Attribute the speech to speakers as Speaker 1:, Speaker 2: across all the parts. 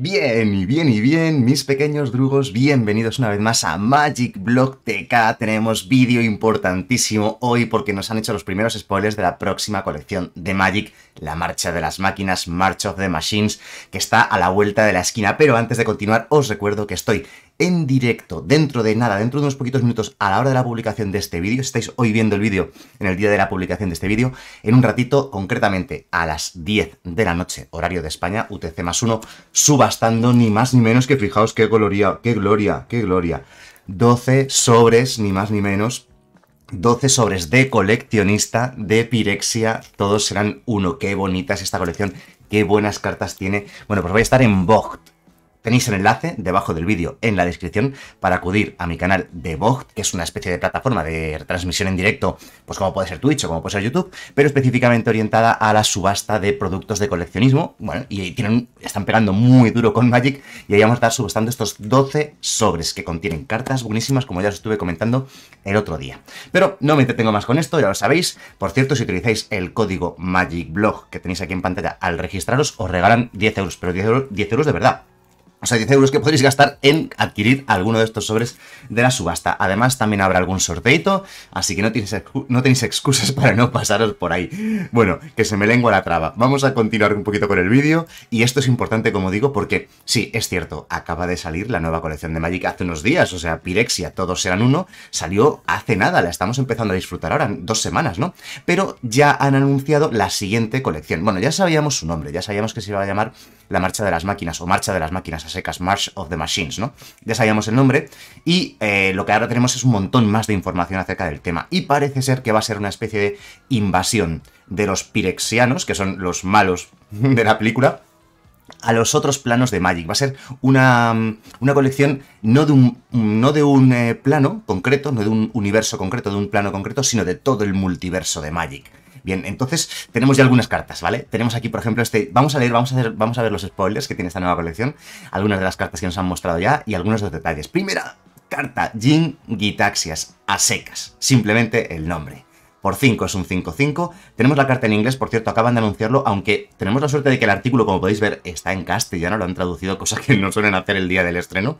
Speaker 1: Bien, y bien, y bien, mis pequeños drugos, bienvenidos una vez más a Magic Block TK. Tenemos vídeo importantísimo hoy porque nos han hecho los primeros spoilers de la próxima colección de Magic, La Marcha de las Máquinas, March of the Machines, que está a la vuelta de la esquina. Pero antes de continuar, os recuerdo que estoy en directo, dentro de nada, dentro de unos poquitos minutos a la hora de la publicación de este vídeo, si estáis hoy viendo el vídeo en el día de la publicación de este vídeo, en un ratito, concretamente a las 10 de la noche, horario de España, UTC más 1, subastando ni más ni menos que, fijaos qué gloria, qué gloria, qué gloria, 12 sobres, ni más ni menos, 12 sobres de coleccionista de Pirexia, todos serán uno. Qué bonita es esta colección, qué buenas cartas tiene. Bueno, pues voy a estar en Vogt, Tenéis el enlace debajo del vídeo en la descripción para acudir a mi canal de Vogt, que es una especie de plataforma de transmisión en directo, pues como puede ser Twitch o como puede ser YouTube, pero específicamente orientada a la subasta de productos de coleccionismo. Bueno, y tienen, están pegando muy duro con Magic y ahí vamos a estar subastando estos 12 sobres que contienen cartas buenísimas, como ya os estuve comentando el otro día. Pero no me entretengo más con esto, ya lo sabéis. Por cierto, si utilizáis el código MagicBlog que tenéis aquí en pantalla al registraros, os regalan 10 euros, pero 10 10 euros de verdad. O sea, 10 euros que podéis gastar en adquirir alguno de estos sobres de la subasta. Además, también habrá algún sorteito, así que no tenéis, no tenéis excusas para no pasaros por ahí. Bueno, que se me lengua la traba. Vamos a continuar un poquito con el vídeo. Y esto es importante, como digo, porque sí, es cierto, acaba de salir la nueva colección de Magic hace unos días. O sea, Pirexia, todos eran uno, salió hace nada. La estamos empezando a disfrutar ahora, en dos semanas, ¿no? Pero ya han anunciado la siguiente colección. Bueno, ya sabíamos su nombre, ya sabíamos que se iba a llamar La Marcha de las Máquinas o Marcha de las Máquinas secas, March of the Machines, ¿no? Ya sabíamos el nombre y eh, lo que ahora tenemos es un montón más de información acerca del tema y parece ser que va a ser una especie de invasión de los pirexianos, que son los malos de la película, a los otros planos de Magic. Va a ser una, mm, colección no de un, mm, no de un eh, plano concreto, no de un universo concreto, de un plano concreto, sino de todo el multiverso de Magic. Bien, entonces tenemos ya algunas cartas, ¿vale? Tenemos aquí, por ejemplo, este... Vamos a leer, vamos a, vamos a ver los spoilers que tiene esta nueva colección, algunas de las cartas que nos han mostrado ya y algunos de los detalles. Primera carta, Jin Gitaxias, a secas, simplemente el nombre por 5 es un 5-5. Tenemos la carta en inglés, por cierto, acaban de anunciarlo, aunque tenemos la suerte de que el artículo, como podéis ver, está en castellano, lo han traducido, cosa que no suelen hacer el día del estreno.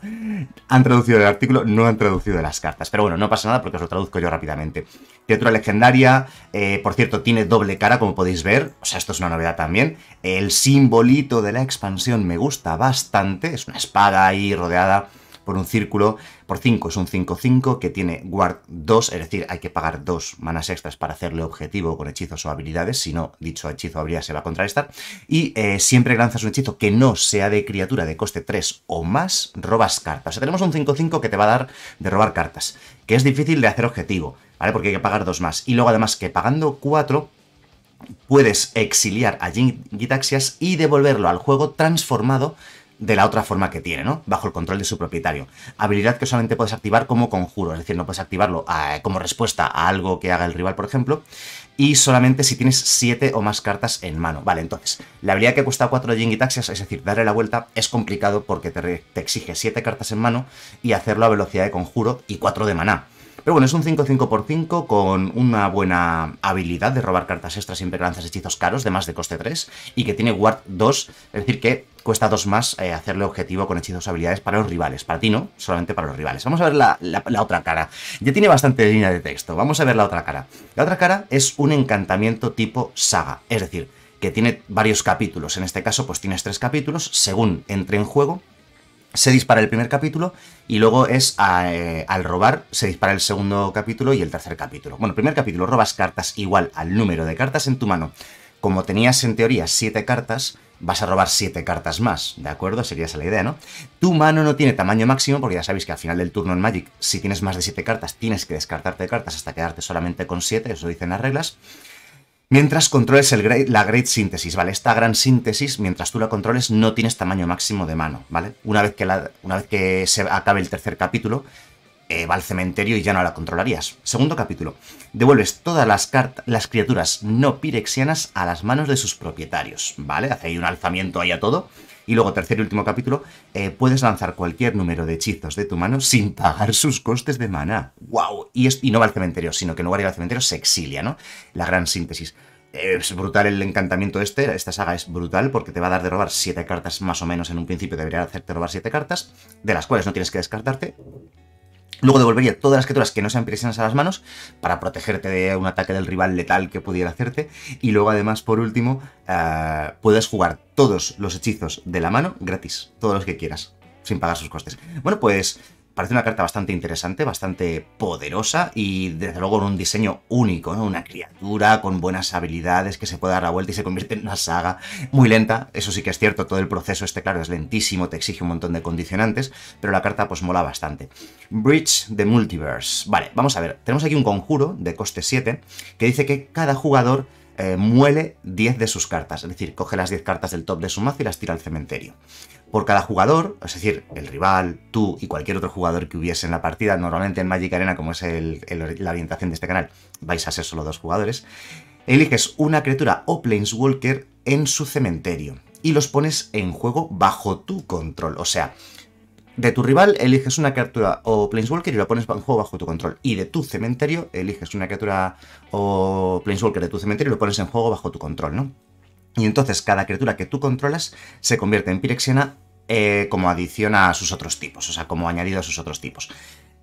Speaker 1: Han traducido el artículo, no han traducido las cartas, pero bueno, no pasa nada porque os lo traduzco yo rápidamente. Criatura legendaria, eh, por cierto, tiene doble cara, como podéis ver, o sea, esto es una novedad también. El simbolito de la expansión me gusta bastante, es una espada ahí rodeada por un círculo, por 5 es un 5-5 que tiene guard 2, es decir, hay que pagar 2 manas extras para hacerle objetivo con hechizos o habilidades, si no, dicho hechizo habría habilidad se va a contrarrestar, y eh, siempre que lanzas un hechizo que no sea de criatura de coste 3 o más, robas cartas. O sea, tenemos un 5-5 que te va a dar de robar cartas, que es difícil de hacer objetivo, ¿vale? Porque hay que pagar 2 más. Y luego además que pagando 4 puedes exiliar a Jin Gitaxias y devolverlo al juego transformado de la otra forma que tiene, ¿no? Bajo el control de su propietario. Habilidad que solamente puedes activar como conjuro, es decir, no puedes activarlo ah, como respuesta a algo que haga el rival, por ejemplo, y solamente si tienes 7 o más cartas en mano. Vale, entonces, la habilidad que cuesta 4 Taxias, es decir, darle la vuelta, es complicado porque te, exige 7 cartas en mano y hacerlo a velocidad de conjuro y 4 de maná. Pero bueno, es un 5-5x5 con una buena habilidad de robar cartas extras siempre que lanzas hechizos caros de más de coste 3 y que tiene Ward 2, es decir, que cuesta dos más eh, hacerle objetivo con hechizos habilidades para los rivales. Para ti no, solamente para los rivales. Vamos a ver la, otra cara. Ya tiene bastante línea de texto. Vamos a ver la otra cara. La otra cara es un encantamiento tipo saga. Es decir, que tiene varios capítulos. En este caso, pues tienes tres capítulos. Según entre en juego, se dispara el primer capítulo y luego es eh, al robar, se dispara el segundo capítulo y el tercer capítulo. Bueno, primer capítulo, robas cartas igual al número de cartas en tu mano como tenías en teoría siete cartas, vas a robar siete cartas más, ¿de acuerdo? Sería esa la idea, ¿no? Tu mano no tiene tamaño máximo, porque ya sabéis que al final del turno en Magic, si tienes más de siete cartas, tienes que descartarte cartas hasta quedarte solamente con siete, eso dicen las reglas. Mientras controles la Great Síntesis, ¿vale? Esta gran síntesis, mientras tú la controles, no tienes tamaño máximo de mano, ¿vale? Una vez que, una vez que se acabe el tercer capítulo, eh, va al cementerio y ya no la controlarías. Segundo capítulo. Devuelves todas las, las criaturas no pirexianas a las manos de sus propietarios, ¿vale? Hace ahí un alzamiento ahí a todo. Y luego, tercer y último capítulo, eh, puedes lanzar cualquier número de hechizos de tu mano sin pagar sus costes de maná. ¡Wow! Y, y no va al cementerio, sino que en lugar de ir al cementerio se exilia, ¿no? La gran síntesis. Es brutal el encantamiento este, esta saga es brutal porque te va a dar de robar 7 cartas más o menos en un principio, debería hacerte robar 7 cartas, de las cuales no tienes que descartarte, Luego devolvería todas las criaturas que no sean presionadas a las manos para protegerte de un ataque del rival letal que pudiera hacerte. Y luego además, por último, eh, puedes jugar todos los hechizos de la mano gratis, todos los que quieras, sin pagar sus costes. Bueno, pues Parece una carta bastante interesante, bastante poderosa y desde luego con un diseño único, ¿no? Una criatura con buenas habilidades que se puede dar la vuelta y se convierte en una saga muy lenta. Eso sí que es cierto, todo el proceso este, claro, es lentísimo, te exige un montón de condicionantes, pero la carta pues mola bastante. Bridge de Multiverse. Vale, vamos a ver. Tenemos aquí un conjuro de coste 7 que dice que cada jugador eh, muele 10 de sus cartas, es decir, coge las 10 cartas del top de su mazo y las tira al cementerio por cada jugador, es decir, el rival, tú y cualquier otro jugador que hubiese en la partida, normalmente en Magic Arena, como es la orientación de este canal, vais a ser solo dos jugadores, eliges una criatura o Planeswalker en su cementerio y los pones en juego bajo tu control, o sea, de tu rival eliges una criatura o Planeswalker y la pones en juego bajo tu control. Y de tu cementerio eliges una criatura o Planeswalker de tu cementerio y lo pones en juego bajo tu control, ¿no? Y entonces cada criatura que tú controlas se convierte en Pirexena eh, como adición a sus otros tipos, o sea, como añadido a sus otros tipos.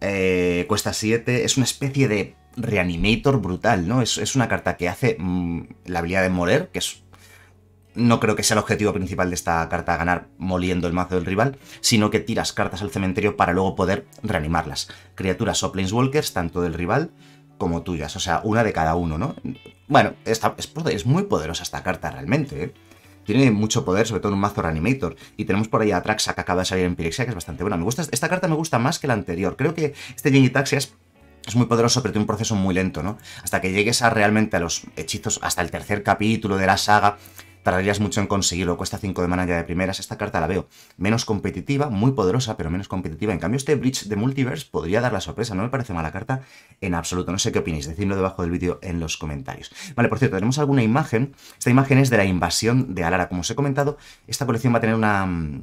Speaker 1: Eh, cuesta 7, es una especie de reanimator brutal, ¿no? Es, una carta que hace mm, la habilidad de moler, que es no creo que sea el objetivo principal de esta carta ganar moliendo el mazo del rival, sino que tiras cartas al cementerio para luego poder reanimarlas. Criaturas o planeswalkers, tanto del rival como tuyas, o sea, una de cada uno, ¿no? Bueno, esta, es, muy poderosa esta carta realmente, ¿eh? Tiene mucho poder, sobre todo en un mazo Animator, Y tenemos por ahí a Traxa que acaba de salir en Pirexia, que es bastante buena. Me gusta, esta carta me gusta más que la anterior. Creo que este Jenny es es muy poderoso, pero tiene un proceso muy lento, ¿no? Hasta que llegues a realmente a los hechizos, hasta el tercer capítulo de la saga, tardarías mucho en conseguirlo, cuesta 5 de mana ya de primeras, esta carta la veo menos competitiva, muy poderosa, pero menos competitiva. En cambio, este Bridge de Multiverse podría dar la sorpresa, no me parece mala carta en absoluto, no sé qué opináis, decidlo debajo del vídeo en los comentarios. Vale, por cierto, tenemos alguna imagen, esta imagen es de la invasión de Alara, como os he comentado, esta colección va a tener una mm,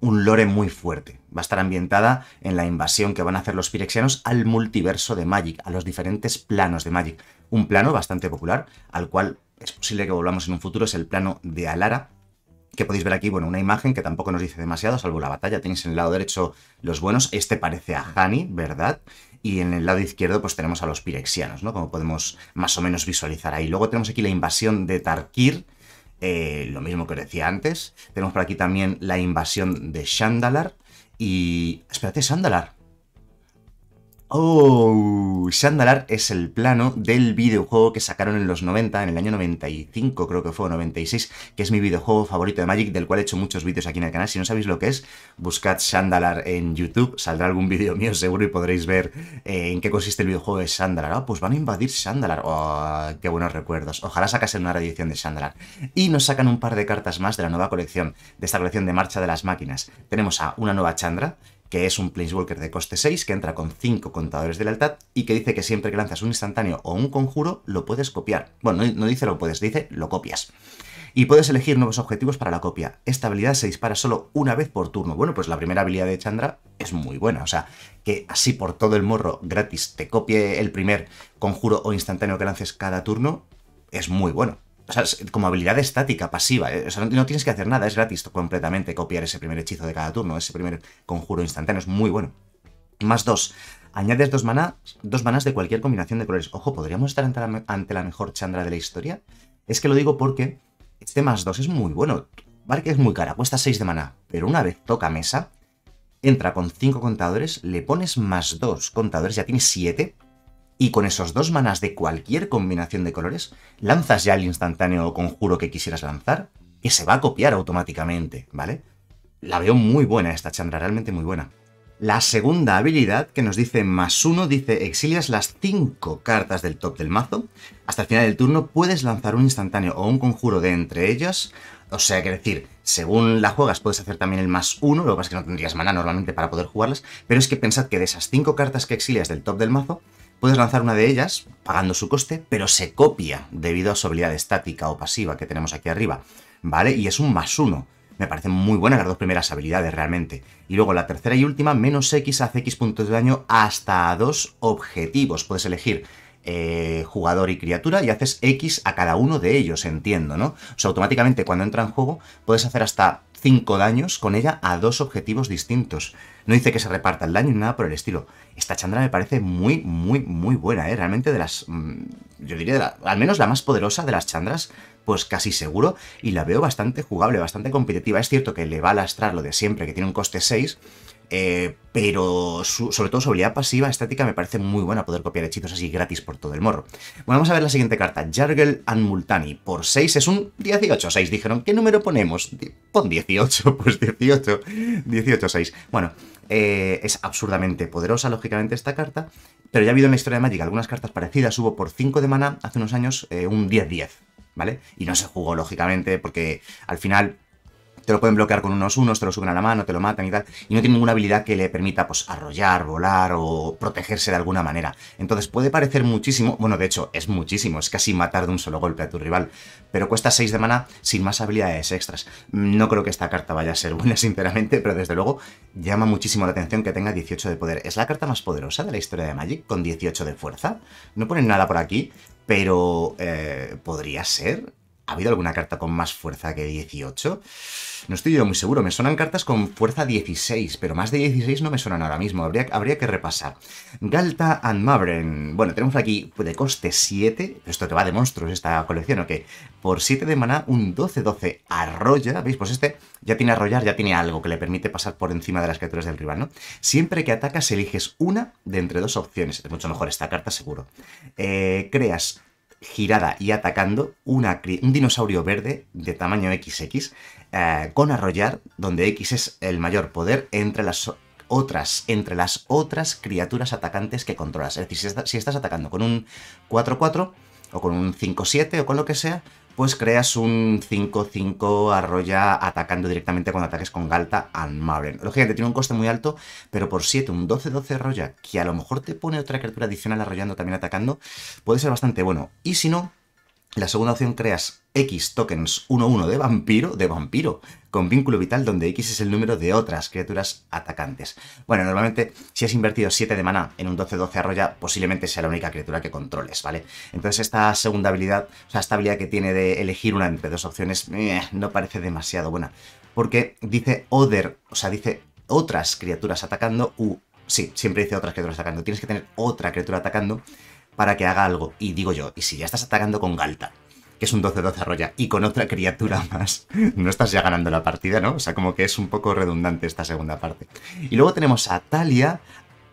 Speaker 1: un lore muy fuerte. Va a estar ambientada en la invasión que van a hacer los pirexianos al multiverso de Magic, a los diferentes planos de Magic. Un plano bastante popular, al cual es posible que volvamos en un futuro, es el plano de Alara, que podéis ver aquí, bueno, una imagen que tampoco nos dice demasiado, salvo la batalla. Tenéis en el lado derecho los buenos, este parece a Hani, ¿verdad? Y en el lado izquierdo pues tenemos a los pirexianos, ¿no? Como podemos más o menos visualizar ahí. Luego tenemos aquí la invasión de Tarkir, eh, lo mismo que os decía antes. Tenemos por aquí también la invasión de Shandalar. Y. Espérate, Shandalar. Oh, Shandalar es el plano del videojuego que sacaron en los 90, en el año 95 creo que fue, 96, que es mi videojuego favorito de Magic, del cual he hecho muchos vídeos aquí en el canal. Si no sabéis lo que es, buscad Shandalar en YouTube, saldrá algún vídeo mío seguro y podréis ver eh, en qué consiste el videojuego de Shandalar. Ah, pues van a invadir Shandalar. Oh, qué buenos recuerdos. Ojalá sacasen una reedición de Shandalar. Y nos sacan un par de cartas más de la nueva colección, de esta colección de Marcha de las Máquinas. Tenemos a una nueva Chandra, que es un Planeswalker de coste 6 que entra con 5 contadores de lealtad y que dice que siempre que lanzas un instantáneo o un conjuro lo puedes copiar. Bueno, no, dice lo puedes, dice lo copias. Y puedes elegir nuevos objetivos para la copia. Esta habilidad se dispara solo una vez por turno. Bueno, pues la primera habilidad de Chandra es muy buena. O sea, que así por todo el morro gratis te copie el primer conjuro o instantáneo que lances cada turno es muy bueno. O sea, como habilidad estática, pasiva. Eh, o sea, no tienes que hacer nada, es gratis completamente copiar ese primer hechizo de cada turno, ese primer conjuro instantáneo, es muy bueno. Más dos. Añades dos manas, dos manas de cualquier combinación de colores. Ojo, ¿podríamos estar ante la, mejor Chandra de la historia? Es que lo digo porque este más dos es muy bueno. Vale que es muy cara, cuesta 6 de mana, pero una vez toca mesa, entra con cinco contadores, le pones más dos contadores, ya tienes 7, y con esos dos manas de cualquier combinación de colores, lanzas ya el instantáneo o conjuro que quisieras lanzar y se va a copiar automáticamente, ¿vale? La veo muy buena esta Chandra, realmente muy buena. La segunda habilidad que nos dice más uno dice exilias las cinco cartas del top del mazo. Hasta el final del turno puedes lanzar un instantáneo o un conjuro de entre ellas. O sea, que decir, según la juegas puedes hacer también el más uno, lo que pasa es que no tendrías mana normalmente para poder jugarlas, pero es que pensad que de esas cinco cartas que exilias del top del mazo, Puedes lanzar una de ellas, pagando su coste, pero se copia debido a su habilidad estática o pasiva que tenemos aquí arriba, ¿vale? Y es un más uno. Me parecen muy buenas las dos primeras habilidades realmente. Y luego la tercera y última, menos X hace X puntos de daño hasta dos objetivos. Puedes elegir eh, jugador y criatura y haces X a cada uno de ellos, entiendo, ¿no? O sea, automáticamente cuando entra en juego puedes hacer hasta 5 daños con ella a dos objetivos distintos. No dice que se reparta el daño ni nada por el estilo. Esta Chandra me parece muy, muy, muy buena, ¿eh? Realmente de las... Mm, yo diría, al menos la más poderosa de las Chandras, pues casi seguro. Y la veo bastante jugable, bastante competitiva. Es cierto que le va a lastrar lo de siempre, que tiene un coste 6 eh, pero sobre todo su habilidad pasiva estática me parece muy buena poder copiar hechizos así gratis por todo el morro. Bueno, vamos a ver la siguiente carta. Jargel and Multani. Por 6 es un 18. 6 dijeron, ¿qué número ponemos? Pon 18, pues 18. 18, 6. Bueno, eh, es absurdamente poderosa, lógicamente, esta carta. Pero ya ha habido en la historia de Magic algunas cartas parecidas. Hubo por 5 de mana hace unos años eh, un 10-10, ¿vale? Y no se jugó, lógicamente, porque al final te lo pueden bloquear con unos unos, te lo suben a la mano, te lo matan y tal, y no tiene ninguna habilidad que le permita pues arrollar, volar o protegerse de alguna manera. Entonces puede parecer muchísimo, bueno, de hecho es muchísimo, es casi matar de un solo golpe a tu rival, pero cuesta 6 de mana sin más habilidades extras. No creo que esta carta vaya a ser buena, sinceramente, pero desde luego llama muchísimo la atención que tenga 18 de poder. Es la carta más poderosa de la historia de Magic, con 18 de fuerza. No ponen nada por aquí, pero eh, podría ser. ¿Ha habido alguna carta con más fuerza que 18? No estoy yo muy seguro, me suenan cartas con fuerza 16, pero más de 16 no me suenan ahora mismo, habría, que repasar. Galta and Mavren, bueno, tenemos aquí de coste 7, esto te va de monstruos esta colección, ¿o qué? Por 7 de maná, un 12-12 Arroya. ¿veis? Pues este ya tiene arrollar, ya tiene algo que le permite pasar por encima de las criaturas del rival, ¿no? Siempre que atacas eliges una de entre dos opciones, es mucho mejor esta carta seguro. Eh, creas girada y atacando un dinosaurio verde de tamaño XX eh, con arrollar, donde X es el mayor poder entre las otras, entre las otras criaturas atacantes que controlas. Es decir, si, si estás atacando con un 4-4 o con un 5-7 o con lo que sea, pues creas un 5-5 arroya atacando directamente cuando ataques con Galta al Marvel. Lógicamente tiene un coste muy alto, pero por 7, un 12-12 arroya, que a lo mejor te pone otra criatura adicional arrollando también atacando, puede ser bastante bueno. Y si no, la segunda opción creas X tokens 1-1 de vampiro, de vampiro, con vínculo vital donde X es el número de otras criaturas atacantes. Bueno, normalmente si has invertido 7 de mana en un 12-12 arroya, posiblemente sea la única criatura que controles, ¿vale? Entonces esta segunda habilidad, o sea, esta habilidad que tiene de elegir una entre dos opciones, eh, no parece demasiado buena. Porque dice other, o sea, dice otras criaturas atacando u... Sí, siempre dice otras criaturas atacando. Tienes que tener otra criatura atacando para que haga algo. Y digo yo, y si ya estás atacando con Galta, que es un 12-12 arroya. y con otra criatura más, no estás ya ganando la partida, ¿no? O sea, como que es un poco redundante esta segunda parte. Y luego tenemos a Talia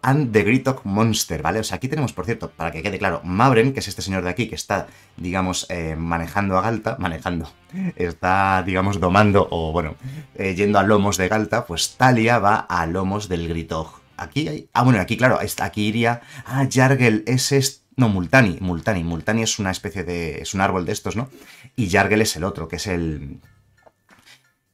Speaker 1: and the Gritok Monster, ¿vale? O sea, aquí tenemos, por cierto, para que quede claro, Mabren, que es este señor de aquí, que está, digamos, eh, manejando a Galta, manejando, está, digamos, domando, o bueno, eh, yendo a lomos de Galta, pues Talia va a lomos del Gritok. Aquí hay... Ah, bueno, aquí, claro, aquí iría... Ah, Jargel es este no, Multani, Multani. Multani es una especie de. es un árbol de estos, ¿no? Y Jargel es el otro, que es el.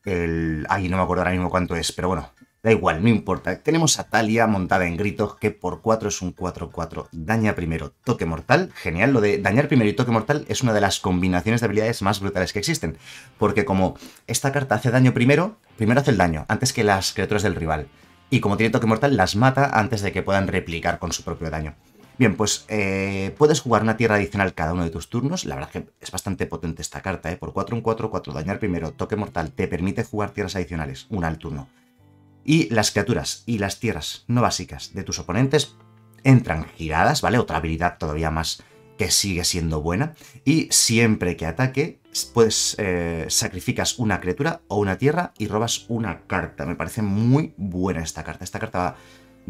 Speaker 1: El. Ay, no me acuerdo ahora mismo cuánto es, pero bueno. Da igual, no importa. Tenemos a Talia montada en gritos, que por 4 es un 4-4. Daña primero, toque mortal. Genial, lo de dañar primero y toque mortal es una de las combinaciones de habilidades más brutales que existen. Porque como esta carta hace daño primero, primero hace el daño, antes que las criaturas del rival. Y como tiene toque mortal, las mata antes de que puedan replicar con su propio daño. Bien, pues eh, puedes jugar una tierra adicional cada uno de tus turnos. La verdad es que es bastante potente esta carta, ¿eh? Por 4, un 4, 4, dañar primero, toque mortal, te permite jugar tierras adicionales, una al turno. Y las criaturas y las tierras no básicas de tus oponentes entran giradas, ¿vale? Otra habilidad todavía más que sigue siendo buena. Y siempre que ataque, pues eh, sacrificas una criatura o una tierra y robas una carta. Me parece muy buena esta carta. Esta carta va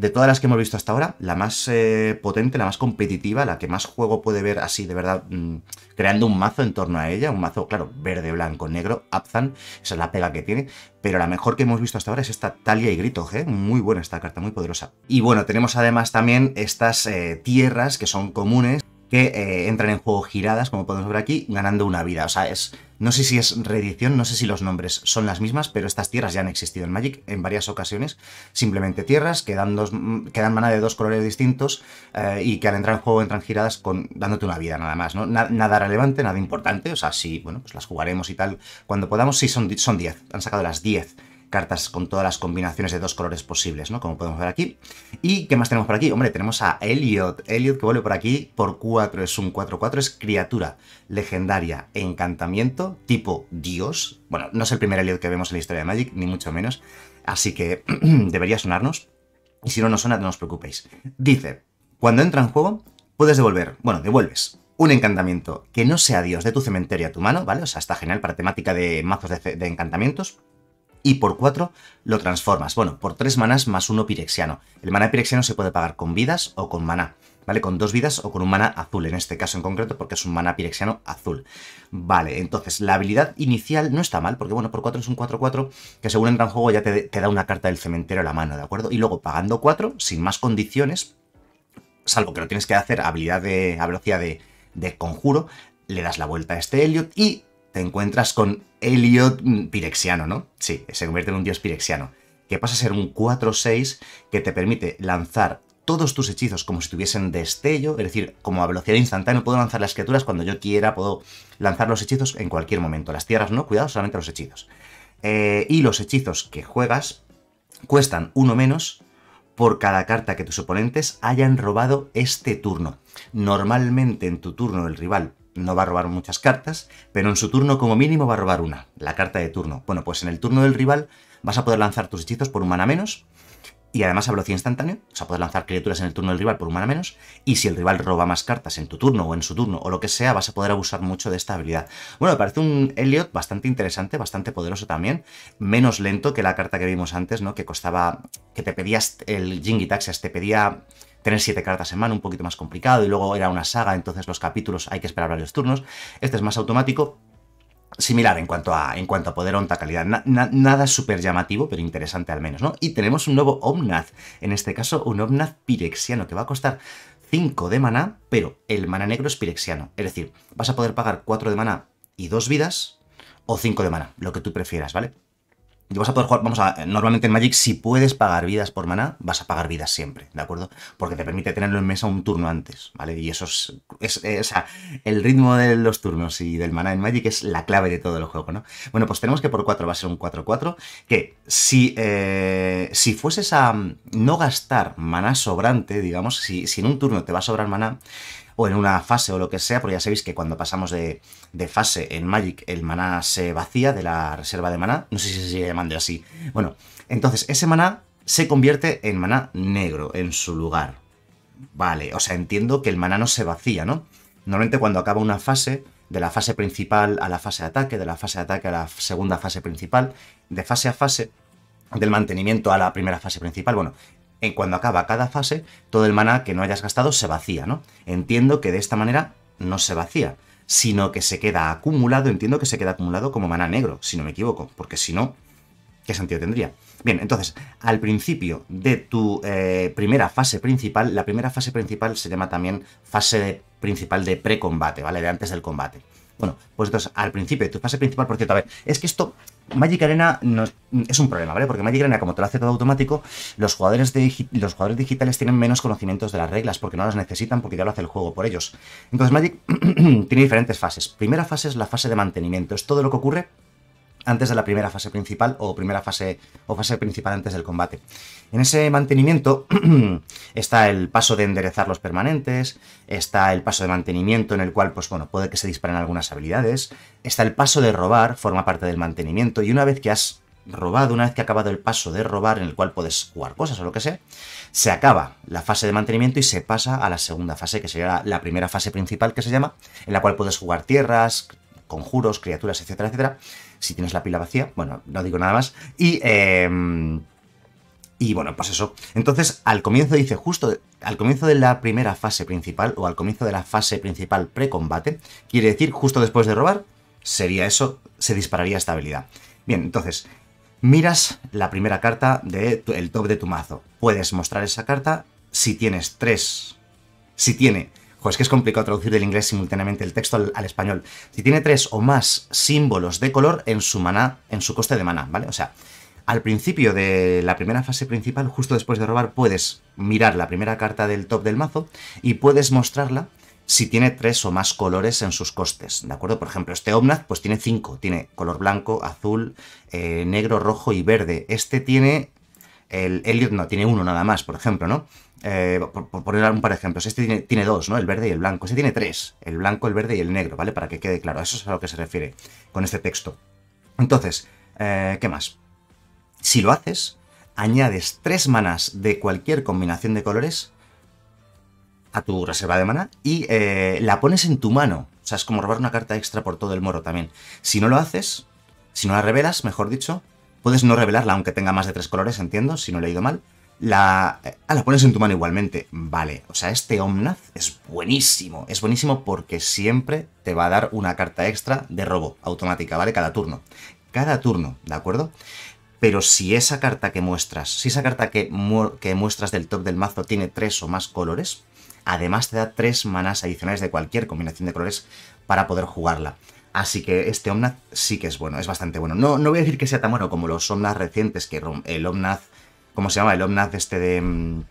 Speaker 1: de todas las que hemos visto hasta ahora, la más eh, potente, la más competitiva, la que más juego puede ver así, de verdad, mm, creando un mazo en torno a ella, un mazo, claro, verde, blanco, negro, Abzan, esa es la pega que tiene, pero la mejor que hemos visto hasta ahora es esta Talia y Grito, ¿eh? muy buena esta carta, muy poderosa. Y bueno, tenemos además también estas eh, tierras que son comunes, que eh, entran en juego giradas, como podemos ver aquí, ganando una vida. O sea, es no sé si es reedición, no sé si los nombres son las mismas, pero estas tierras ya han existido en Magic en varias ocasiones. Simplemente tierras que dan, dos, que dan mana de dos colores distintos eh, y que al entrar en juego entran giradas con, dándote una vida nada más. nada relevante, nada importante. O sea, sí, bueno, pues las jugaremos y tal cuando podamos. Sí, son 10. han sacado las 10 cartas con todas las combinaciones de dos colores posibles, ¿no? Como podemos ver aquí. ¿Y qué más tenemos por aquí? Hombre, tenemos a Elliot. Elliot que vuelve por aquí por 4, es un 4-4, es criatura legendaria, encantamiento, tipo dios. Bueno, no es el primer Elliot que vemos en la historia de Magic, ni mucho menos. Así que debería sonarnos. Y si no nos suena, no os preocupéis. Dice, cuando entra en juego, puedes devolver, bueno, devuelves un encantamiento que no sea Dios de tu cementerio a tu mano, ¿vale? O sea, está genial para temática de mazos de, de, encantamientos y por 4 lo transformas. Bueno, por 3 manas más 1 pirexiano. El mana pirexiano se puede pagar con vidas o con maná. ¿Vale? Con dos vidas o con un mana azul, en este caso en concreto, porque es un mana pirexiano azul. Vale, entonces la habilidad inicial no está mal, porque bueno, por 4 es un 4-4, que según entra en juego ya te, da una carta del cementerio a la mano, ¿de acuerdo? Y luego pagando 4, sin más condiciones, salvo que lo tienes que hacer habilidad de, a velocidad de, de conjuro, le das la vuelta a este Elliot y te encuentras con Elliot Pirexiano, ¿no? Sí, se convierte en un dios Pirexiano, que pasa a ser un 4-6 que te permite lanzar todos tus hechizos como si tuviesen destello, es decir, como a velocidad instantánea, puedo lanzar las criaturas cuando yo quiera, puedo lanzar los hechizos en cualquier momento. Las tierras no, cuidado, solamente los hechizos. Eh, y los hechizos que juegas cuestan uno menos por cada carta que tus oponentes hayan robado este turno. Normalmente en tu turno el rival no va a robar muchas cartas, pero en su turno como mínimo va a robar una, la carta de turno. Bueno, pues en el turno del rival vas a poder lanzar tus hechizos por un mana menos, y además a velocidad instantánea, o sea, poder lanzar criaturas en el turno del rival por un mana menos, y si el rival roba más cartas en tu turno o en su turno o lo que sea, vas a poder abusar mucho de esta habilidad. Bueno, me parece un Elliot bastante interesante, bastante poderoso también, menos lento que la carta que vimos antes, ¿no? Que costaba, que te pedías el Jingy Taxes, te pedía tener siete cartas en mano, un poquito más complicado, y luego era una saga, entonces los capítulos hay que esperar varios turnos. Este es más automático, similar en cuanto a, en cuanto a poder onta calidad. nada súper llamativo, pero interesante al menos, ¿no? Y tenemos un nuevo Omnath, en este caso un Omnath pirexiano, que va a costar 5 de mana pero el mana negro es pirexiano. Es decir, vas a poder pagar 4 de maná y 2 vidas, o 5 de mana lo que tú prefieras, ¿vale? Y vas a poder jugar, vamos a, normalmente en Magic, si puedes pagar vidas por maná, vas a pagar vidas siempre, ¿de acuerdo? Porque te permite tenerlo en mesa un turno antes, ¿vale? Y eso es, eh, o sea, el ritmo de los turnos y del maná en Magic es la clave de todo el juego, ¿no? Bueno, pues tenemos que por 4 va a ser un 4-4, que si, eh, si fueses a mm, no gastar maná sobrante, digamos, si, si en un turno te va a sobrar maná, o en una fase o lo que sea, porque ya sabéis que cuando pasamos de, fase en Magic el maná se vacía de la reserva de maná, no sé si se sigue llamando así. Bueno, entonces ese maná se convierte en maná negro en su lugar. Vale, o sea, entiendo que el maná no se vacía, ¿no? Normalmente cuando acaba una fase, de la fase principal a la fase de ataque, de la fase de ataque a la segunda fase principal, de fase a fase, del mantenimiento a la primera fase principal. Bueno, en cuando acaba cada fase, todo el mana que no hayas gastado se vacía, ¿no? Entiendo que de esta manera no se vacía, sino que se queda acumulado, entiendo que se queda acumulado como mana negro, si no me equivoco, porque si no, ¿qué sentido tendría? Bien, entonces, al principio de tu eh, primera fase principal, la primera fase principal se llama también fase principal de precombate, ¿vale? De antes del combate. Bueno, pues entonces, al principio de tu fase principal, por cierto, a ver, es que esto Magic Arena es, un problema, ¿vale? Porque Magic Arena, como te lo hace todo automático, los jugadores, los jugadores digitales tienen menos conocimientos de las reglas porque no las necesitan porque ya lo hace el juego por ellos. Entonces Magic tiene diferentes fases. Primera fase es la fase de mantenimiento, es todo lo que ocurre antes de la primera fase principal o primera fase o fase principal antes del combate. En ese mantenimiento está el paso de enderezar los permanentes, está el paso de mantenimiento en el cual pues bueno, puede que se disparen algunas habilidades, está el paso de robar, forma parte del mantenimiento y una vez que has robado, una vez que ha acabado el paso de robar en el cual puedes jugar cosas o lo que sea, se acaba la fase de mantenimiento y se pasa a la segunda fase que sería la primera fase principal que se llama, en la cual puedes jugar tierras, conjuros, criaturas, etcétera, etcétera, si tienes la pila vacía, bueno, no digo nada más. Y... Em, y bueno, pues eso. Entonces, al comienzo dice, justo al comienzo de la primera fase principal o al comienzo de la fase principal precombate, quiere decir justo después de robar, sería eso, se dispararía esta habilidad. Bien, entonces, miras la primera carta del el top de tu mazo. Puedes mostrar esa carta si tienes tres. Si tiene es que es complicado traducir del inglés simultáneamente el texto al, español. Si tiene tres o más símbolos de color en su maná, en su coste de maná, ¿vale? O sea, al principio de la primera fase principal, justo después de robar, puedes mirar la primera carta del top del mazo y puedes mostrarla si tiene tres o más colores en sus costes, ¿de acuerdo? Por ejemplo, este Omnath pues tiene cinco, tiene color blanco, azul, eh, negro, rojo y verde. Este tiene el Elliot no, tiene uno nada más, por ejemplo, ¿no? Eh, por, poner un par de ejemplos, este tiene, dos, ¿no? El verde y el blanco. Este tiene tres, el blanco, el verde y el negro, ¿vale? Para que quede claro, eso es a lo que se refiere con este texto. Entonces, eh, ¿qué más? Si lo haces, añades tres manas de cualquier combinación de colores a tu reserva de mana y eh, la pones en tu mano. O sea, es como robar una carta extra por todo el moro también. Si no lo haces, si no la revelas, mejor dicho, Puedes no revelarla aunque tenga más de tres colores, entiendo, si no he leído mal. La... Ah, la pones en tu mano igualmente. Vale, o sea, este Omnath es buenísimo. Es buenísimo porque siempre te va a dar una carta extra de robo automática, ¿vale? Cada turno. Cada turno, ¿de acuerdo? Pero si esa carta que muestras, si esa carta que, que muestras del top del mazo tiene tres o más colores, además te da tres manas adicionales de cualquier combinación de colores para poder jugarla. Así que este Omnath sí que es bueno, es bastante bueno. No, no voy a decir que sea tan bueno como los Omnath recientes, que el Omnath, ¿cómo se llama? El Omnath este de... Mm,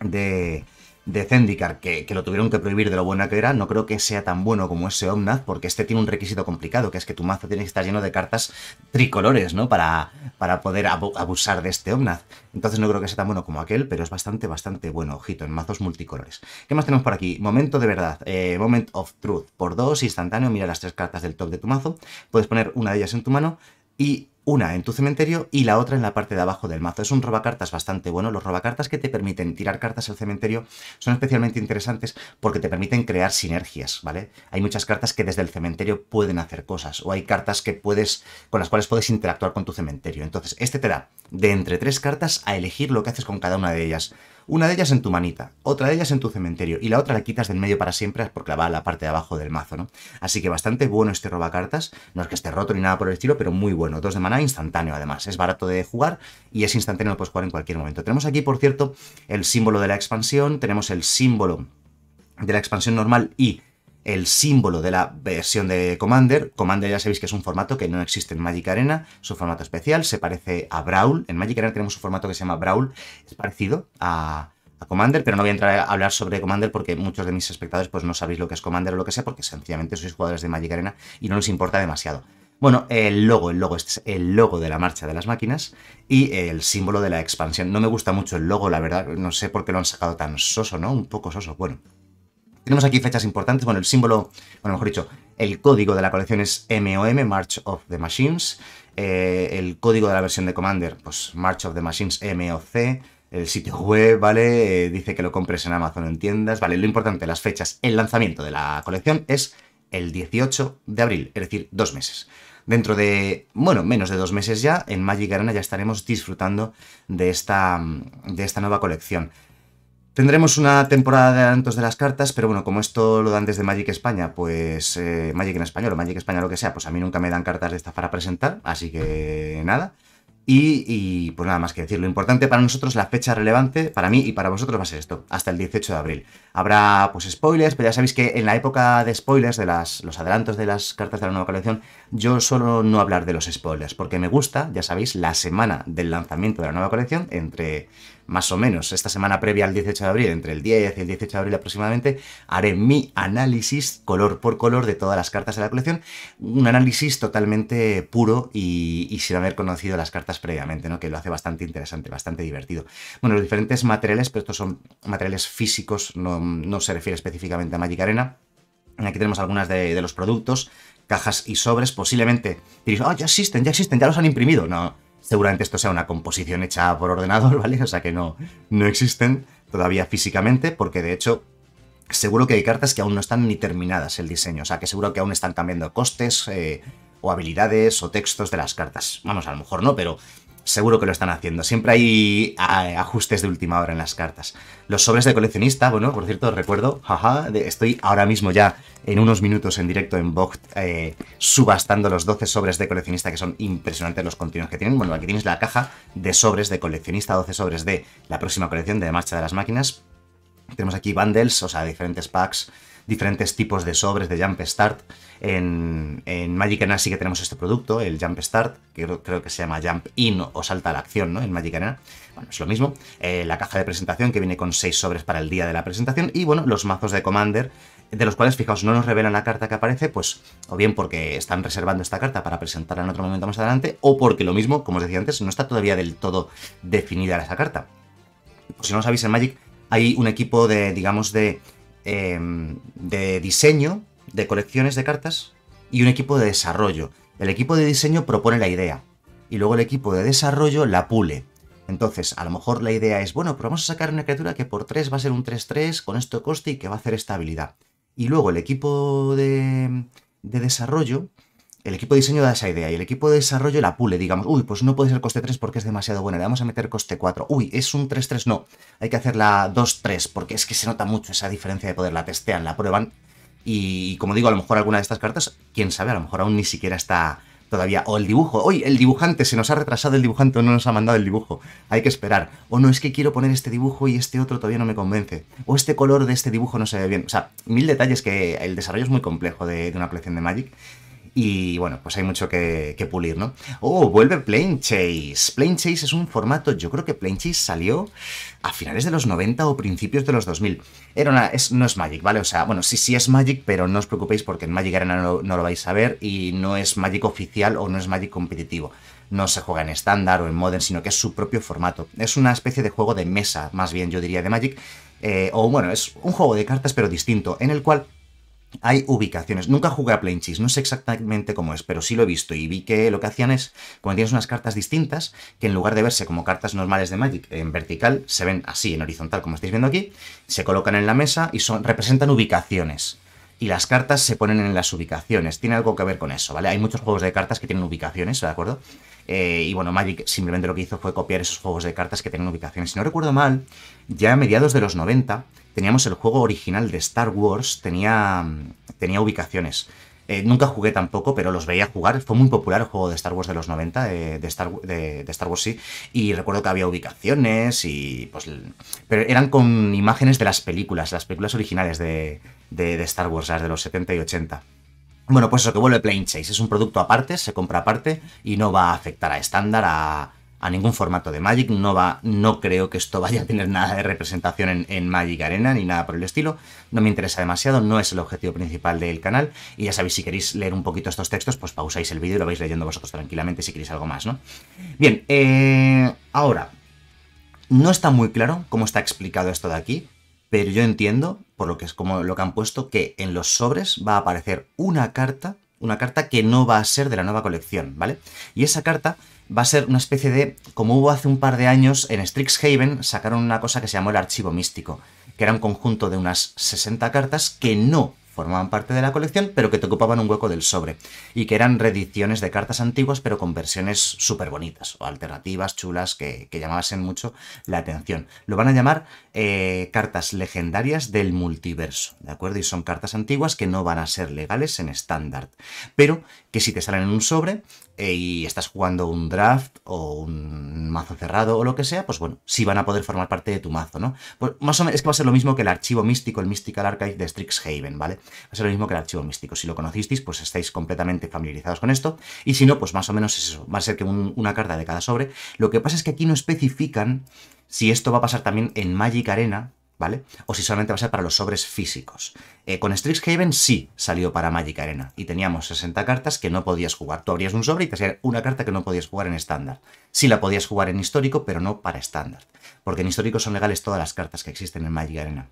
Speaker 1: de de Zendikar, que, que, lo tuvieron que prohibir de lo buena que era, no creo que sea tan bueno como ese Omnath, porque este tiene un requisito complicado, que es que tu mazo tiene que estar lleno de cartas tricolores, ¿no? Para, para poder abusar de este Omnath. Entonces no creo que sea tan bueno como aquel, pero es bastante, bastante bueno, ojito, en mazos multicolores. ¿Qué más tenemos por aquí? Momento de verdad, eh, Moment of Truth. Por dos, instantáneo, mira las tres cartas del top de tu mazo, puedes poner una de ellas en tu mano y una en tu cementerio y la otra en la parte de abajo del mazo. Es un robacartas bastante bueno. Los robacartas que te permiten tirar cartas al cementerio son especialmente interesantes porque te permiten crear sinergias, ¿vale? Hay muchas cartas que desde el cementerio pueden hacer cosas o hay cartas que puedes con las cuales puedes interactuar con tu cementerio. Entonces, este te da de entre tres cartas a elegir lo que haces con cada una de ellas. Una de ellas en tu manita, otra de ellas en tu cementerio y la otra la quitas del medio para siempre porque la va a la parte de abajo del mazo, ¿no? Así que bastante bueno este robacartas, no es que esté roto ni nada por el estilo, pero muy bueno. Dos de maná instantáneo además, es barato de jugar y es instantáneo, lo puedes jugar en cualquier momento. Tenemos aquí, por cierto, el símbolo de la expansión, tenemos el símbolo de la expansión normal y el símbolo de la versión de Commander. Commander ya sabéis que es un formato que no existe en Magic Arena, es un formato especial, se parece a Brawl. En Magic Arena tenemos un formato que se llama Brawl, es parecido a, Commander, pero no voy a entrar a hablar sobre Commander porque muchos de mis espectadores pues no sabéis lo que es Commander o lo que sea porque sencillamente sois jugadores de Magic Arena y no les importa demasiado. Bueno, el logo, el logo, este es el logo de la marcha de las máquinas y el símbolo de la expansión. No me gusta mucho el logo, la verdad, no sé por qué lo han sacado tan soso, ¿no? Un poco soso, bueno. Tenemos aquí fechas importantes. Bueno, el símbolo, bueno, mejor dicho, el código de la colección es MOM, March of the Machines. Eh, el código de la versión de Commander, pues March of the Machines MOC. El sitio web, ¿vale? Eh, dice que lo compres en Amazon en tiendas. Vale, lo importante, las fechas. El lanzamiento de la colección es el 18 de abril, es decir, dos meses dentro de, bueno, menos de dos meses ya, en Magic Arena ya estaremos disfrutando de esta, de esta nueva colección. Tendremos una temporada de adelantos de las cartas, pero bueno, como esto lo dan desde Magic España, pues eh, Magic en español o Magic España lo que sea, pues a mí nunca me dan cartas de esta para presentar, así que nada. Y, pues nada más que decir, lo importante para nosotros, la fecha relevante para mí y para vosotros va a ser esto, hasta el 18 de abril. Habrá pues spoilers, pero ya sabéis que en la época de spoilers, de los adelantos de las cartas de la nueva colección, yo solo no hablar de los spoilers, porque me gusta, ya sabéis, la semana del lanzamiento de la nueva colección, entre más o menos esta semana previa al 18 de abril, entre el 10 y el 18 de abril aproximadamente, haré mi análisis color por color de todas las cartas de la colección, un análisis totalmente puro y, sin haber conocido las cartas previamente, ¿no? que lo hace bastante interesante, bastante divertido. Bueno, los diferentes materiales, pero estos son materiales físicos, no, no se refiere específicamente a Magic Arena. Aquí tenemos algunas de, los productos, cajas y sobres, posiblemente diréis, oh, ya existen, ya existen, ya los han imprimido. No, Seguramente esto sea una composición hecha por ordenador, ¿vale? O sea que no, no existen todavía físicamente, porque de hecho seguro que hay cartas que aún no están ni terminadas el diseño, o sea que seguro que aún están cambiando costes eh, o habilidades o textos de las cartas. Vamos, a lo mejor no, pero seguro que lo están haciendo. Siempre hay ajustes de última hora en las cartas. Los sobres de coleccionista, bueno, por cierto, recuerdo, jaja, estoy ahora mismo ya en unos minutos en directo en Vogue eh, subastando los 12 sobres de coleccionista que son impresionantes los continuos que tienen. Bueno, aquí tienes la caja de sobres de coleccionista, 12 sobres de la próxima colección de Marcha de las Máquinas. Tenemos aquí bundles, o sea, diferentes packs diferentes tipos de sobres de Jump Start. En, Magic Arena sí que tenemos este producto, el Jump Start, que creo, que se llama Jump In o Salta a la Acción, ¿no? En Magic Arena. Bueno, es lo mismo. Eh, la caja de presentación que viene con seis sobres para el día de la presentación. Y bueno, los mazos de Commander de los cuales, fijaos, no nos revelan la carta que aparece, pues o bien porque están reservando esta carta para presentarla en otro momento más adelante, o porque lo mismo, como os decía antes, no está todavía del todo definida esa carta. Pues si no lo sabéis, en Magic hay un equipo de, digamos, de Em, de diseño de colecciones de cartas y un equipo de desarrollo. El equipo de diseño propone la idea y luego el equipo de desarrollo la pule. Entonces, a lo mejor la idea es, bueno, pero vamos a sacar una criatura que por 3 va a ser un 3-3 con esto coste y que va a hacer esta habilidad. Y luego el equipo de, de desarrollo el equipo de diseño da esa idea y el equipo de desarrollo la pule, digamos, uy, pues no puede ser coste 3 porque es demasiado buena, le vamos a meter coste 4, uy, es un 3-3, no, hay que hacerla 2-3 porque es que se nota mucho esa diferencia de poder, la testean, la prueban y como digo, a lo mejor alguna de estas cartas, quién sabe, a lo mejor aún ni siquiera está todavía, o el dibujo, uy, el dibujante, se nos ha retrasado el dibujante o no nos ha mandado el dibujo, hay que esperar, o no, es que quiero poner este dibujo y este otro todavía no me convence, o este color de este dibujo no se ve bien, o sea, mil detalles que el desarrollo es muy complejo de, de una colección de Magic y bueno, pues hay mucho que, pulir, ¿no? Oh, vuelve Plane Chase. Plane Chase es un formato, yo creo que Plane Chase salió a finales de los 90 o principios de los 2000. Era no es Magic, ¿vale? O sea, bueno, sí, sí es Magic, pero no os preocupéis porque en Magic Arena no, lo vais a ver y no es Magic oficial o no es Magic competitivo no se juega en estándar o en modern, sino que es su propio formato. Es una especie de juego de mesa, más bien yo diría de Magic, eh, o bueno, es un juego de cartas pero distinto, en el cual hay ubicaciones. Nunca jugué a Plain Chis, no sé exactamente cómo es, pero sí lo he visto y vi que lo que hacían es, cuando tienes unas cartas distintas, que en lugar de verse como cartas normales de Magic en vertical, se ven así, en horizontal, como estáis viendo aquí, se colocan en la mesa y son, representan ubicaciones y las cartas se ponen en las ubicaciones. Tiene algo que ver con eso, ¿vale? Hay muchos juegos de cartas que tienen ubicaciones, ¿de acuerdo? Eh, y bueno, Magic simplemente lo que hizo fue copiar esos juegos de cartas que tienen ubicaciones. Si no recuerdo mal, ya a mediados de los 90 teníamos el juego original de Star Wars, tenía, tenía ubicaciones. Eh, nunca jugué tampoco, pero los veía jugar. Fue muy popular el juego de Star Wars de los 90, eh, de, Star, de, Star Wars sí, y recuerdo que había ubicaciones y pues... Pero eran con imágenes de las películas, las películas originales de, de, Star Wars, de los 70 y 80. Bueno, pues eso que vuelve Plain Chase, es un producto aparte, se compra aparte y no va a afectar a estándar, a, ningún formato de Magic, no, va, no creo que esto vaya a tener nada de representación en, en, Magic Arena ni nada por el estilo, no me interesa demasiado, no es el objetivo principal del canal y ya sabéis, si queréis leer un poquito estos textos, pues pausáis el vídeo y lo vais leyendo vosotros tranquilamente si queréis algo más, ¿no? Bien, eh, ahora, no está muy claro cómo está explicado esto de aquí, pero yo entiendo, por lo que es como lo que han puesto, que en los sobres va a aparecer una carta, una carta que no va a ser de la nueva colección, ¿vale? Y esa carta va a ser una especie de, como hubo hace un par de años en Strixhaven, sacaron una cosa que se llamó el archivo místico, que era un conjunto de unas 60 cartas que no formaban parte de la colección, pero que te ocupaban un hueco del sobre, y que eran reediciones de cartas antiguas, pero con versiones súper bonitas, o alternativas, chulas, que, llamasen mucho la atención. Lo van a llamar eh, cartas legendarias del multiverso, ¿de acuerdo? Y son cartas antiguas que no van a ser legales en estándar, pero que si te salen en un sobre, eh, y estás jugando un draft o un mazo cerrado o lo que sea, pues bueno, si van a poder formar parte de tu mazo, ¿no? Pues más o menos es que va a ser lo mismo que el archivo místico, el Mystical Archive de Strixhaven, ¿vale? Va a ser lo mismo que el archivo místico. Si lo conocisteis, pues estáis completamente familiarizados con esto. Y si no, pues más o menos es eso. Va a ser que una carta de cada sobre. Lo que pasa es que aquí no especifican si esto va a pasar también en Magic Arena, ¿vale? O si solamente va a ser para los sobres físicos. Eh, con Strixhaven sí salió para Magic Arena y teníamos 60 cartas que no podías jugar. Tú abrías un sobre y te salía una carta que no podías jugar en estándar. Sí la podías jugar en histórico, pero no para estándar. Porque en histórico son legales todas las cartas que existen en Magic Arena.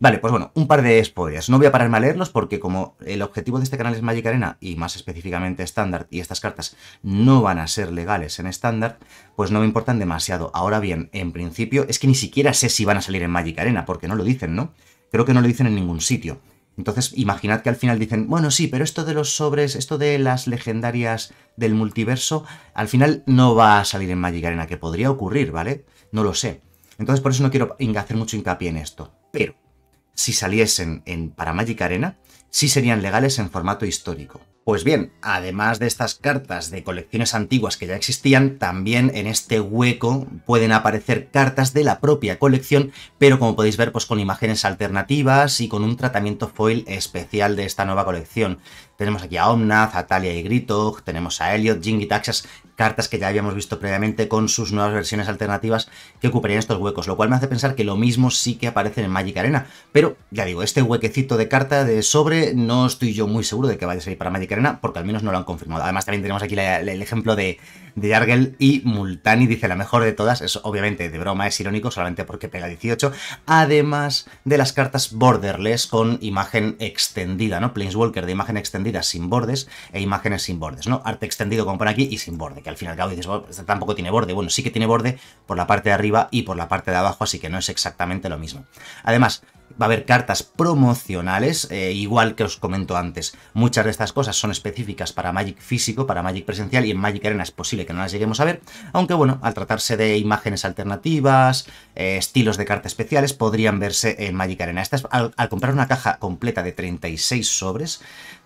Speaker 1: Vale, pues bueno, un par de spoilers. No voy a pararme a leerlos porque como el objetivo de este canal es Magic Arena y más específicamente Standard y estas cartas no van a ser legales en Standard pues no me importan demasiado. Ahora bien, en principio es que ni siquiera sé si van a salir en Magic Arena porque no lo dicen, ¿no? Creo que no lo dicen en ningún sitio. Entonces, imaginad que al final dicen, bueno, sí, pero esto de los sobres, esto de las legendarias del multiverso, al final no va a salir en Magic Arena, que podría ocurrir, ¿vale? No lo sé. Entonces, por eso no quiero hacer mucho hincapié en esto pero si saliesen en para Magic Arena, sí serían legales en formato histórico. Pues bien, además de estas cartas de colecciones antiguas que ya existían, también en este hueco pueden aparecer cartas de la propia colección, pero como podéis ver, pues con imágenes alternativas y con un tratamiento foil especial de esta nueva colección. Tenemos aquí a Omnath, a Talia y Gritog, tenemos a Elliot, Jing y Taxas, cartas que ya habíamos visto previamente con sus nuevas versiones alternativas que ocuparían estos huecos, lo cual me hace pensar que lo mismo sí que aparece en Magic Arena, pero ya digo, este huequecito de carta de sobre no estoy yo muy seguro de que vaya a salir para Magic Arena, porque al menos no lo han confirmado. Además también tenemos aquí el ejemplo de de Yargel y Multani. Dice la mejor de todas, es obviamente de broma, es irónico solamente porque pega 18, además de las cartas borderless con imagen extendida, ¿no? Planeswalker de imagen extendida sin bordes e imágenes sin bordes, ¿no? Arte extendido como por aquí y sin borde, que al final y al cabo dices, bueno, oh, este tampoco tiene borde. Bueno, sí que tiene borde por la parte de arriba y por la parte de abajo, así que no es exactamente lo mismo. Además, va a haber cartas promocionales, eh, igual que os comento antes. Muchas de estas cosas son específicas para Magic físico, para Magic presencial y en Magic Arena es posible que no las lleguemos a ver, aunque bueno, al tratarse de imágenes alternativas, eh, estilos de cartas especiales, podrían verse en Magic Arena. al comprar una caja completa de 36 sobres,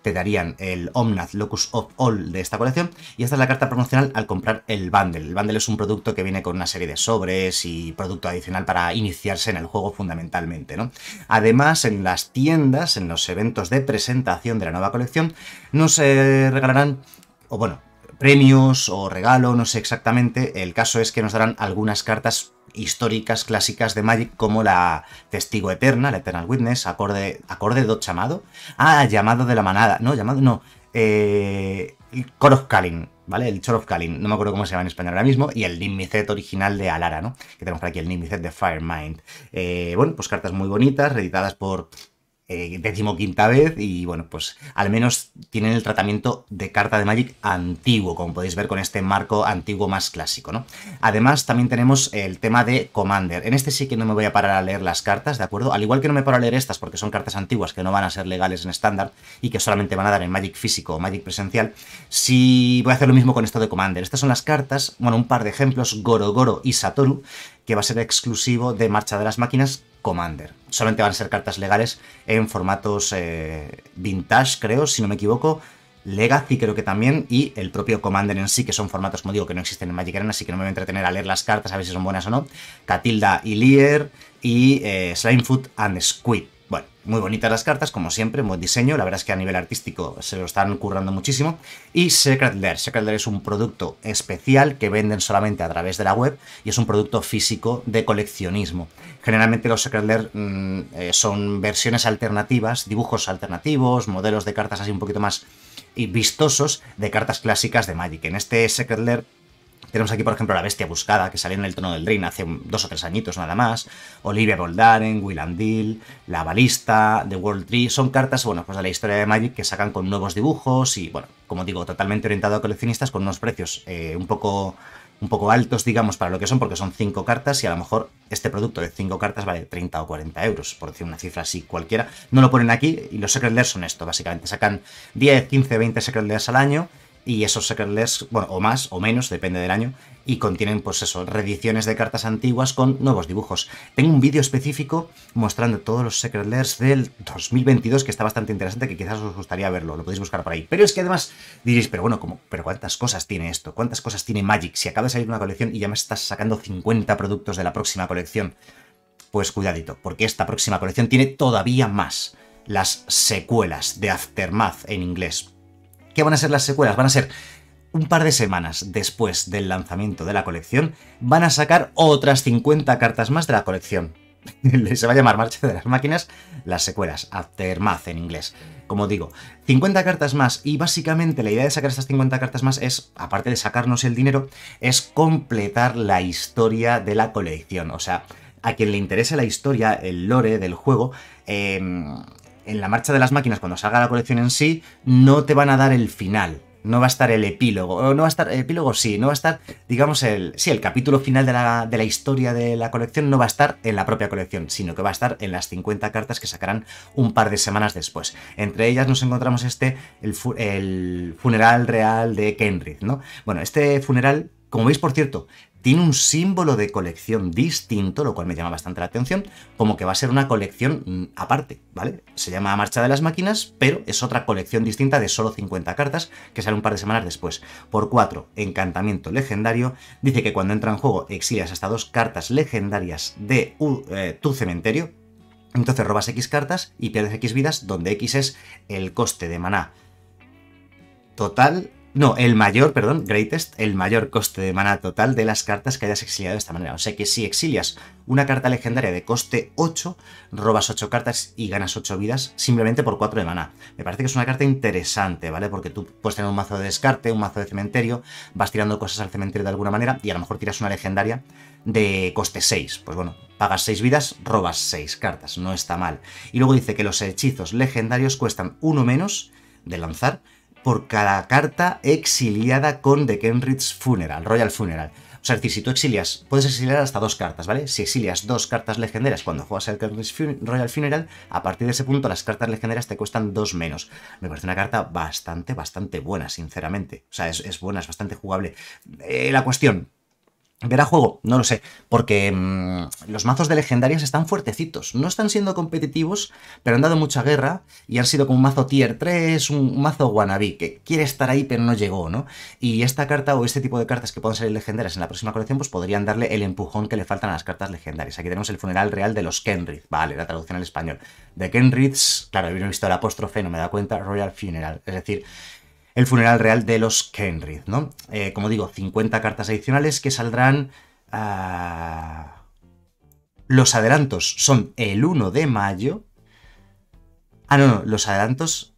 Speaker 1: te darían el Omnath Locus of All de esta colección. Y esta es la carta promocional al comprar el bundle. El bundle es un producto que viene con una serie de sobres y producto adicional para iniciarse en el juego fundamentalmente. ¿no? Además, en las tiendas, en los eventos de presentación de la nueva colección, nos regalarán, o bueno, premios o regalo, no sé exactamente. El caso es que nos darán algunas cartas históricas clásicas de Magic como la Testigo Eterna, la Eternal Witness, acorde, acorde Dot Llamado. Ah, Llamado de la Manada. No, llamado, no. Eh, Chor of ¿vale? El Chor of Kalin, no me acuerdo cómo se llama en español ahora mismo, y el Nimicet original de Alara, ¿no? Que tenemos por aquí el Nimicet de Firemind. Eh, bueno, pues cartas muy bonitas, reeditadas por eh, decimoquinta vez y bueno, pues al menos tienen el tratamiento de carta de Magic antiguo, como podéis ver con este marco antiguo más clásico, ¿no? Además también tenemos el tema de Commander. En este sí que no me voy a parar a leer las cartas, ¿de acuerdo? Al igual que no me paro a leer estas porque son cartas antiguas que no van a ser legales en estándar y que solamente van a dar en Magic físico o Magic presencial, sí voy a hacer lo mismo con esto de Commander. Estas son las cartas, bueno, un par de ejemplos, Goro Goro y Satoru, que va a ser exclusivo de marcha de las máquinas Commander. Solamente van a ser cartas legales en formatos eh, vintage, creo, si no me equivoco. Legacy creo que también y el propio Commander en sí, que son formatos, como digo, que no existen en Magic Arena, así que no me voy a entretener a leer las cartas, a ver si son buenas o no. Catilda y Lear y eh, Slimefoot and Squid. Muy bonitas las cartas, como siempre, buen diseño. La verdad es que a nivel artístico se lo están currando muchísimo. Y Secret Lair. Secret Lair es un producto especial que venden solamente a través de la web y es un producto físico de coleccionismo. Generalmente los Secret Lair mm, eh, son versiones alternativas, dibujos alternativos, modelos de cartas así un poquito más vistosos de cartas clásicas de Magic. En este Secret Lair tenemos aquí, por ejemplo, La Bestia Buscada, que salió en el tono del Drain hace dos o tres añitos nada más. Olivia Boldaren, Willandil, La Balista, The World Tree. Son cartas, bueno, pues de la historia de Magic que sacan con nuevos dibujos y, bueno, como digo, totalmente orientado a coleccionistas con unos precios eh, un poco un poco altos, digamos, para lo que son, porque son cinco cartas y a lo mejor este producto de cinco cartas vale 30 o 40 euros, por decir una cifra así cualquiera. No lo ponen aquí y los Secret Layers son esto, básicamente. Sacan 10, 15, 20 Secret al año y esos Secret Lairs, bueno, o más o menos, depende del año, y contienen, pues eso, reediciones de cartas antiguas con nuevos dibujos. Tengo un vídeo específico mostrando todos los Secret Lairs del 2022 que está bastante interesante, que quizás os gustaría verlo, lo podéis buscar por ahí. Pero es que además diréis, pero bueno, como, pero ¿cuántas cosas tiene esto? ¿Cuántas cosas tiene Magic? Si acaba de salir una colección y ya me estás sacando 50 productos de la próxima colección, pues cuidadito, porque esta próxima colección tiene todavía más las secuelas de Aftermath en inglés, ¿Qué van a ser las secuelas? Van a ser un par de semanas después del lanzamiento de la colección, van a sacar otras 50 cartas más de la colección. Se va a llamar Marcha de las Máquinas, las secuelas, Aftermath en inglés. Como digo, 50 cartas más y básicamente la idea de sacar estas 50 cartas más es, aparte de sacarnos el dinero, es completar la historia de la colección. O sea, a quien le interese la historia, el lore del juego, eh, en la marcha de las máquinas, cuando salga la colección en sí, no te van a dar el final. No va a estar el epílogo. No va a estar. El epílogo sí, no va a estar, digamos, el. Sí, el capítulo final de la, de la historia de la colección no va a estar en la propia colección, sino que va a estar en las 50 cartas que sacarán un par de semanas después. Entre ellas nos encontramos este, el, funeral real de Kenrith, ¿no? Bueno, este funeral como veis, por cierto, tiene un símbolo de colección distinto, lo cual me llama bastante la atención, como que va a ser una colección mm, aparte, ¿vale? Se llama Marcha de las Máquinas, pero es otra colección distinta de solo 50 cartas, que sale un par de semanas después. Por 4, Encantamiento Legendario, dice que cuando entra en juego exilias hasta dos cartas legendarias de eh, tu cementerio, entonces robas X cartas y pierdes X vidas, donde X es el coste de maná. Total, no, el mayor, perdón, greatest, el mayor coste de mana total de las cartas que hayas exiliado de esta manera. O sea que si exilias una carta legendaria de coste 8, robas 8 cartas y ganas 8 vidas simplemente por 4 de mana. Me parece que es una carta interesante, ¿vale? Porque tú puedes tener un mazo de descarte, un mazo de cementerio, vas tirando cosas al cementerio de alguna manera y a lo mejor tiras una legendaria de coste 6. Pues bueno, pagas 6 vidas, robas 6 cartas, no está mal. Y luego dice que los hechizos legendarios cuestan 1 menos de lanzar por cada carta exiliada con The Kenrith's Funeral, Royal Funeral. O sea, es decir, si tú exilias, puedes exiliar hasta dos cartas, ¿vale? Si exilias dos cartas legendarias cuando juegas el Royal Funeral, a partir de ese punto las cartas legendarias te cuestan dos menos. Me parece una carta bastante, bastante buena, sinceramente. O sea, es, es buena, es bastante jugable. Eh, la cuestión, ¿Verá juego? No lo sé, porque mm, los mazos de legendarias están fuertecitos, no están siendo competitivos, pero han dado mucha guerra y han sido como un mazo tier 3, un mazo wannabe, que quiere estar ahí pero no llegó, ¿no? Y esta carta o este tipo de cartas que puedan ser legendarias en la próxima colección, pues podrían darle el empujón que le faltan a las cartas legendarias. Aquí tenemos el funeral real de los Kenrith, vale, la traducción al español. De Kenriths, claro, he visto el apóstrofe, no me da cuenta, Royal Funeral, es decir, el funeral real de los Kenrith, ¿no? Eh, como digo, 50 cartas adicionales que saldrán... Ah, los adelantos son el 1 de mayo. Ah, no, no, los adelantos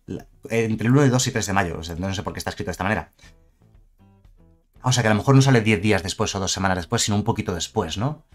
Speaker 1: entre el 1 y 2 y 3 de mayo. no sé por qué está escrito de esta manera. O sea que a lo mejor no sale 10 días después o 2 semanas después, sino un poquito después, ¿no?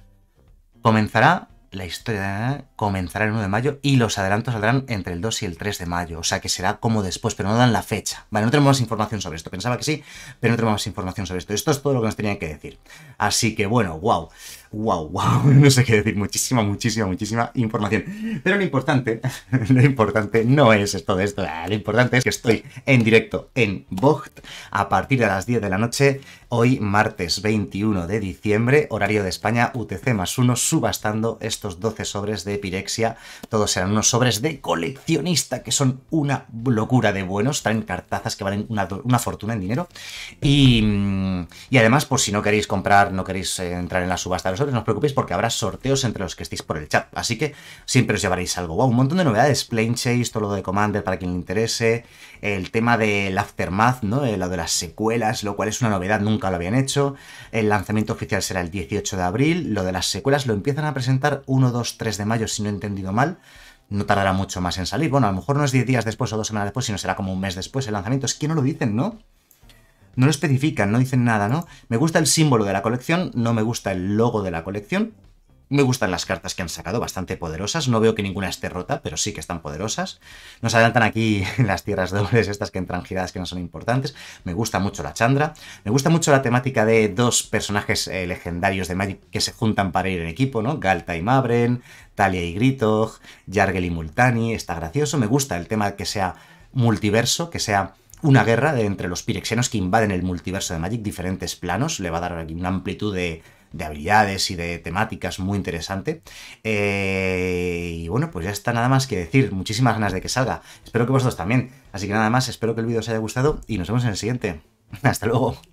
Speaker 1: Comenzará la historia comenzará el 1 de mayo y los adelantos saldrán entre el 2 y el 3 de mayo, o sea que será como después, pero no dan la fecha. Vale, no tenemos más información sobre esto, pensaba que sí, pero no tenemos más información sobre esto. Esto es todo lo que nos tenían que decir. Así que bueno, wow wow, wow, no sé qué decir, muchísima, muchísima, muchísima información. Pero lo importante, lo importante no es esto de esto, ah, lo importante es que estoy en directo en Vogt a partir de las 10 de la noche, hoy martes 21 de diciembre, horario de España, UTC más uno, subastando estos 12 sobres de Epirexia. Todos serán unos sobres de coleccionista que son una locura de buenos, traen cartazas que valen una, fortuna en dinero. Y, además, por si no queréis comprar, no queréis eh, entrar en la subasta, los no os preocupéis porque habrá sorteos entre los que estéis por el chat. Así que siempre os llevaréis algo. Wow, un montón de novedades. Plane Chase, todo lo de Commander para quien le interese. El tema del Aftermath, ¿no? Eh, lo de las secuelas, lo cual es una novedad, nunca lo habían hecho. El lanzamiento oficial será el 18 de abril. Lo de las secuelas lo empiezan a presentar 1, 2, 3 de mayo, si no he entendido mal no tardará mucho más en salir. Bueno, a lo mejor no es 10 días después o dos semanas después, sino será como un mes después el lanzamiento. Es que no lo dicen, ¿no? No lo especifican, no dicen nada, ¿no? Me gusta el símbolo de la colección, no me gusta el logo de la colección. Me gustan las cartas que han sacado, bastante poderosas. No veo que ninguna esté rota, pero sí que están poderosas. Nos adelantan aquí las tierras dobles, estas que entran giradas que no son importantes. Me gusta mucho la Chandra. Me gusta mucho la temática de dos personajes eh, legendarios de Magic que se juntan para ir en equipo, ¿no? Galta y Mabren, Talia y Gritog, Jargel y Multani. Está gracioso. Me gusta el tema que sea multiverso, que sea una guerra entre los pirexianos que invaden el multiverso de Magic, diferentes planos, le va a dar aquí una amplitud de, habilidades y de temáticas muy interesante. Eh, y bueno, pues ya está nada más que decir. Muchísimas ganas de que salga. Espero que vosotros también. Así que nada más, espero que el vídeo os haya gustado y nos vemos en el siguiente. Hasta luego.